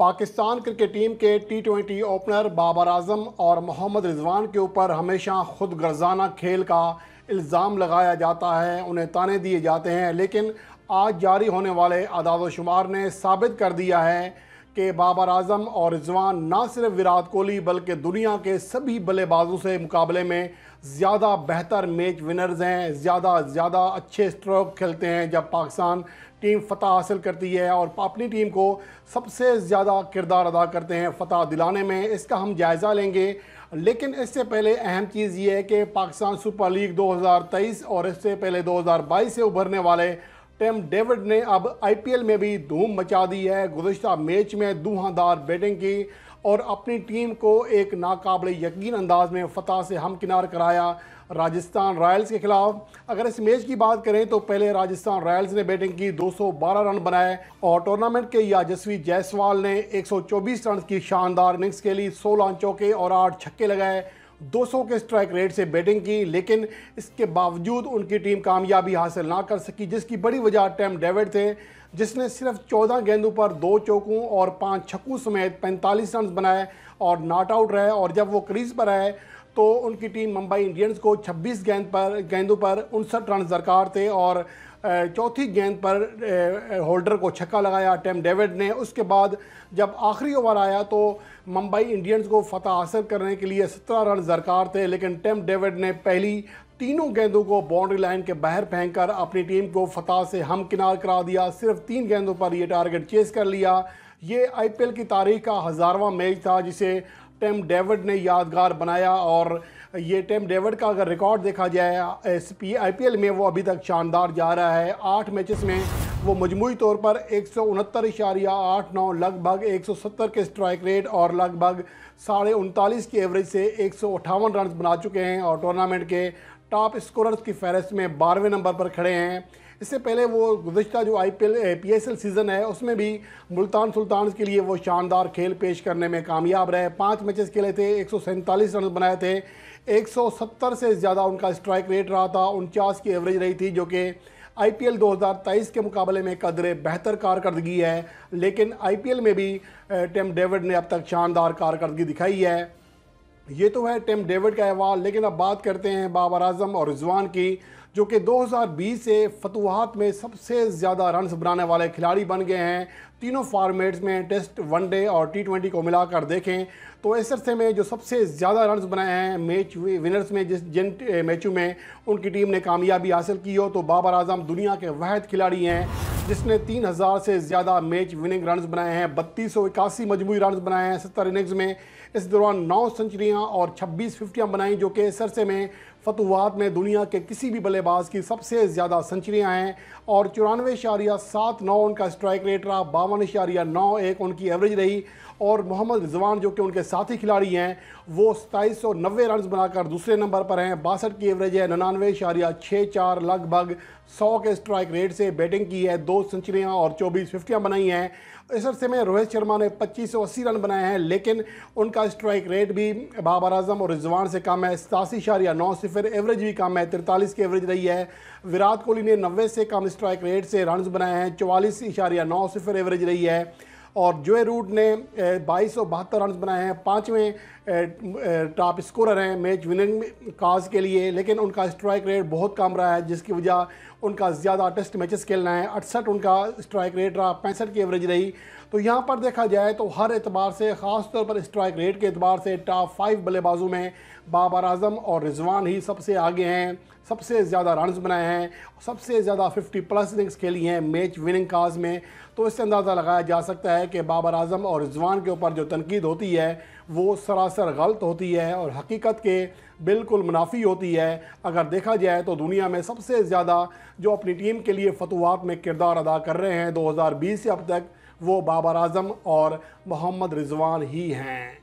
Pakistan cricket team के T twenty opener Babar Azam और मोहम्मद रिजवान के ऊपर हमेशा खुद गर्जाना खेल का इल्ज़ाम लगाया जाता है उन्हें ताने दिए जाते हैं लेकिन आज जारी होने वाले अदाद शुमार ने साबित कर दिया है कि बाबर आजम और रिजवान ना सिर्फ विराट कोहली बल्कि दुनिया के सभी बल्लेबाजों से मुकाबले में ज़्यादा बेहतर मैच विनर्स हैं ज़्यादा ज़्यादा अच्छे स्ट्रोक खेलते हैं जब पाकिस्तान टीम फतह हासिल करती है और अपनी टीम को सबसे ज़्यादा किरदार अदा करते हैं फतह दिलाने में इसका हम जायज़ा लेंगे लेकिन इससे पहले अहम चीज़ ये है कि पाकिस्तान सुपर लीग 2023 और इससे पहले 2022 से उभरने वाले टेम डेविड ने अब आईपीएल में भी धूम मचा दी है गुजशत मैच में दूहादार बैटिंग की और अपनी टीम को एक नाकबले यकीन अंदाज में फतह से हमकिनार कराया राजस्थान रॉयल्स के खिलाफ अगर इस मैच की बात करें तो पहले राजस्थान रॉयल्स ने बैटिंग की 212 रन बनाए और टूर्नामेंट के याजस्वी जायसवाल ने 124 रन की शानदार इनिंग्स के लिए सोलह चौके और आठ छक्के लगाए 200 के स्ट्राइक रेट से बैटिंग की लेकिन इसके बावजूद उनकी टीम कामयाबी हासिल ना कर सकी जिसकी बड़ी वजह टैम डेविड थे जिसने सिर्फ 14 गेंदों पर दो चौकों और पांच छक्कों समेत 45 रन बनाए और नॉट आउट रहे और जब वो क्रीज पर आए तो उनकी टीम मुंबई इंडियंस को 26 गेंद पर गेंदों पर उनसठ रन दरकार थे और चौथी गेंद पर होल्डर को छक्का लगाया टेम डेविड ने उसके बाद जब आखिरी ओवर आया तो मुंबई इंडियंस को फतह हासिल करने के लिए सत्रह रन दरकार थे लेकिन टेम डेविड ने पहली तीनों गेंदों को बाउंड्री लाइन के बाहर फेंककर अपनी टीम को फतह से हमकिनार करा दिया सिर्फ तीन गेंदों पर यह टारगेट चेस कर लिया ये आईपीएल की तारीख का हज़ारवा मैच था जिसे टेम डेविड ने यादगार बनाया और ये टेम डेविड का अगर रिकॉर्ड देखा जाए S P I P L में वो अभी तक शानदार जा रहा है आठ मैचेस में वो मजमू तौर पर एक सौ उनहत्तर इशारिया आठ नौ लगभग एक सौ सत्तर के स्ट्राइक रेट और लगभग साढ़े उनतालीस की एवरेज से एक सौ अट्ठावन रन बना चुके हैं और टूर्नामेंट के टॉप स्कोरर्स की फहरिस्त में बारहवें नंबर पर खड़े हैं इससे पहले वो गुजशत जो I P S L season है उसमें भी मुल्तान सुल्तान के लिए वो शानदार खेल पेश करने में कामयाब रहे पाँच मैचेस खेले थे एक रन बनाए थे 170 से ज़्यादा उनका स्ट्राइक रेट रहा था उनचास की एवरेज रही थी जो कि आईपीएल 2023 के मुकाबले में कदरे बेहतर कारकर्दगी है लेकिन आईपीएल में भी टेम डेविड ने अब तक शानदार कारकर्दगी दिखाई है ये तो है टिम डेविड का अहवाल लेकिन अब बात करते हैं बाबर आजम और रिजवान की जो कि 2020 से फतवाहत में सबसे ज़्यादा रन बनाने वाले खिलाड़ी बन गए हैं तीनों फार्मेट्स में टेस्ट वनडे और टी ट्वेंटी को मिलाकर देखें तो इस अरसे में जो सबसे ज़्यादा रन बनाए हैं मैच विनर्स में जिस जिन मैचों में उनकी टीम ने कामयाबी हासिल की हो तो बाबर आजम दुनिया के वहद खिलाड़ी हैं जिसने 3000 से ज़्यादा मैच विनिंग रन बनाए हैं बत्तीस सौ इक्यासी मजमू रन बनाए हैं सत्तर इनिंग्स में इस दौरान नौ सेंचुरियाँ और छब्बीस फिफ्टियाँ बनाई जो कि सरसे में फतवात में दुनिया के किसी भी बल्लेबाज की सबसे ज़्यादा सेंचुरियाँ हैं और चौरानवे इशारिया सात नौ उनका स्ट्राइक रेट रहा बावन इशारिया नौ एक उनकी एवरेज रही और मोहम्मद रिजवान जो कि उनके साथी खिलाड़ी हैं वो सताईस सौ नब्बे रन बनाकर दूसरे नंबर पर हैं बासठ की एवरेज है ननानवे इशारिया छः चार लगभग सौ के स्ट्राइक रेट से बैटिंग की है दो सेंचुरियाँ और चौबीस फिफ्टियाँ बनाई हैं इस अरसे में रोहित शर्मा ने पच्चीस सौ अस्सी रन बनाए हैं लेकिन उनका स्ट्राइक रेट भी बाबर अजम और रिजवान से कम है सतासी इशारिया नौ सिफर एवरेज भी कम है तिरतालीस की एवरेज रही है विराट कोहली ने नब्बे से कम स्ट्राइक रेट से रन बनाए हैं चवालीस इशारिया नौ सिफर एवरेज रही है और जोए रूट ने बाईस सौ बहत्तर रन बनाए हैं पाँचवें टॉप स्कोरर हैं मैच विनिंग काज के लिए लेकिन उनका स्ट्राइक रेट बहुत कम रहा है जिसकी वजह उनका ज़्यादा टेस्ट मैचेस खेलना है अड़सठ उनका स्ट्राइक रेट रहा पैंसठ की एवरेज रही तो यहाँ पर देखा जाए तो हर एतबार से ख़ास तौर पर स्ट्राइक रेट के अतबार से टॉप फाइव बल्लेबाजों में बाबर आजम और रिजवान ही सबसे आगे हैं सबसे ज़्यादा रन बनाए हैं सबसे ज़्यादा फिफ्टी प्लस इनिंग्स खेली हैं मैच विनिंग काज में तो इससे अंदाज़ा लगाया जा सकता है कि बाबर आजम और रिजवान के ऊपर जो तनकीद होती है वो सरासर अक्सर गलत होती है और हकीकत के बिल्कुल मुनाफी होती है अगर देखा जाए तो दुनिया में सबसे ज़्यादा जो अपनी टीम के लिए फतवात में किरदार अदा कर रहे हैं 2020 से अब तक वो बाबर आजम और मोहम्मद रिजवान ही हैं